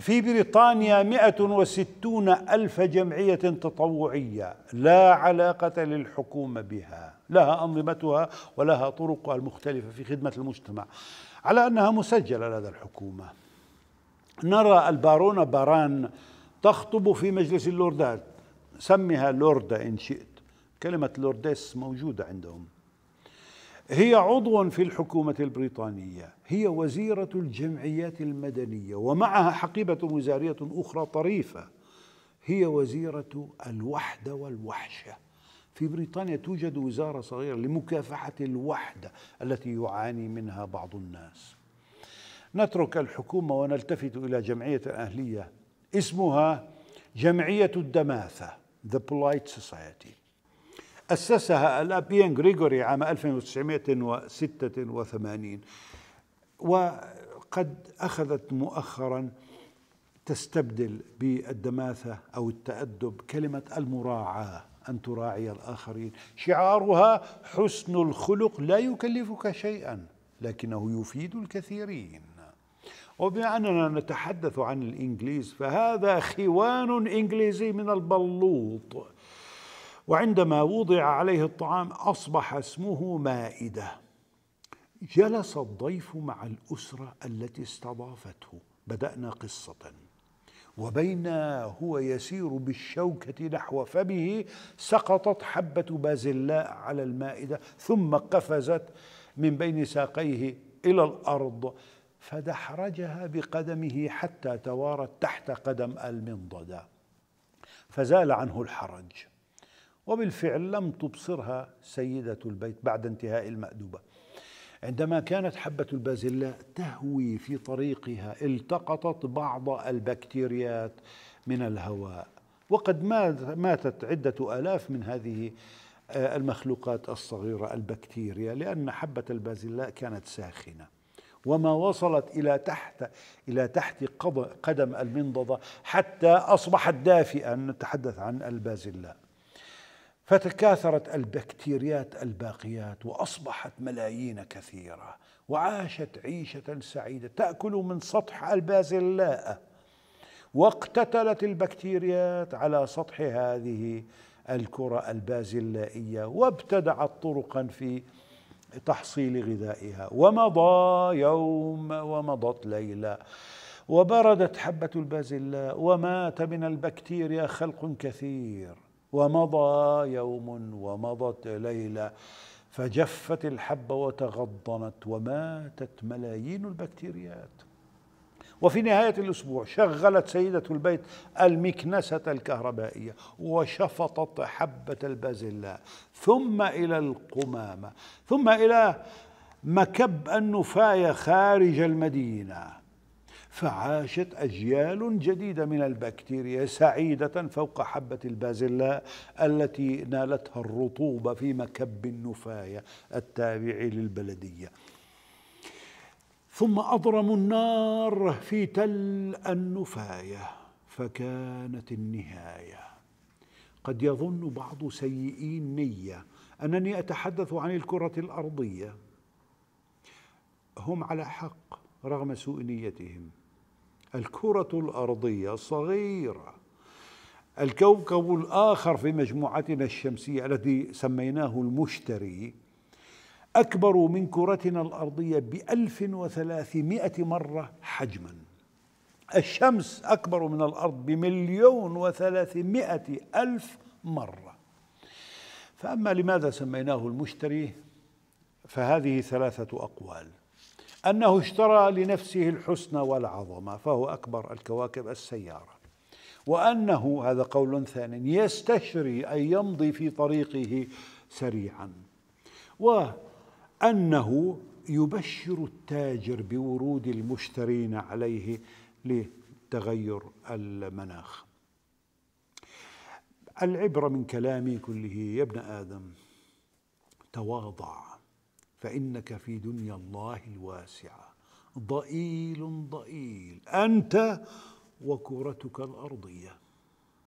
في بريطانيا 160 ألف جمعية تطوعية لا علاقة للحكومة بها لها أنظمتها ولها طرقها المختلفة في خدمة المجتمع على أنها مسجلة لدى الحكومة نرى البارونة باران تخطب في مجلس اللوردات سمها لوردة إن شئت كلمة لورديس موجودة عندهم هي عضو في الحكومة البريطانية هي وزيرة الجمعيات المدنية ومعها حقيبة وزارية أخرى طريفة هي وزيرة الوحدة والوحشة في بريطانيا توجد وزارة صغيرة لمكافحة الوحدة التي يعاني منها بعض الناس نترك الحكومة ونلتفت إلى جمعية أهلية اسمها جمعية الدماثة The Polite Society أسسها الأبيان غريغوري عام 1986 وقد أخذت مؤخرا تستبدل بالدماثة أو التأدب كلمة المراعاة أن تراعي الآخرين شعارها حسن الخلق لا يكلفك شيئا لكنه يفيد الكثيرين وبما أننا نتحدث عن الإنجليز فهذا خوان إنجليزي من البلوط وعندما وضع عليه الطعام أصبح اسمه مائدة جلس الضيف مع الأسرة التي استضافته بدأنا قصة وبين هو يسير بالشوكة نحو فمه سقطت حبة بازلاء على المائدة ثم قفزت من بين ساقيه إلى الأرض فدحرجها بقدمه حتى توارت تحت قدم المنضدة فزال عنه الحرج وبالفعل لم تبصرها سيدة البيت بعد انتهاء المأدبة عندما كانت حبة البازلاء تهوي في طريقها التقطت بعض البكتيريات من الهواء وقد ماتت عدة آلاف من هذه آه، المخلوقات الصغيرة البكتيريا لأن حبة البازلاء كانت ساخنة وما وصلت إلى تحت إلى تحت قدم المنضدة حتى أصبحت دافئة نتحدث عن البازلاء فتكاثرت البكتيريات الباقيات واصبحت ملايين كثيره وعاشت عيشه سعيده تاكل من سطح البازلاء واقتتلت البكتيريات على سطح هذه الكره البازلائيه وابتدعت طرقا في تحصيل غذائها ومضى يوم ومضت ليله وبردت حبه البازلاء ومات من البكتيريا خلق كثير ومضى يوم ومضت ليله فجفت الحبه وتغضنت وماتت ملايين البكتيريات وفي نهايه الاسبوع شغلت سيده البيت المكنسه الكهربائيه وشفطت حبه البازلاء ثم الى القمامه ثم الى مكب النفايه خارج المدينه فعاشت أجيال جديدة من البكتيريا سعيدة فوق حبة البازلاء التي نالتها الرطوبة في مكب النفاية التابع للبلدية ثم أضرموا النار في تل النفاية فكانت النهاية قد يظن بعض سيئي النية أنني أتحدث عن الكرة الأرضية هم على حق رغم سوء نيتهم الكرة الأرضية صغيرة الكوكب الآخر في مجموعتنا الشمسية الذي سميناه المشتري أكبر من كرتنا الأرضية بألف وثلاثمائة مرة حجما الشمس أكبر من الأرض بمليون وثلاثمائة ألف مرة فأما لماذا سميناه المشتري فهذه ثلاثة أقوال أنه اشترى لنفسه الحسن والعظمة فهو أكبر الكواكب السيارة وأنه هذا قول ثاني يستشري أن يمضي في طريقه سريعا وأنه يبشر التاجر بورود المشترين عليه لتغير المناخ العبرة من كلامي كله يا ابن آدم تواضع فإنك في دنيا الله الواسعة ضئيل ضئيل أنت وكرتك الأرضية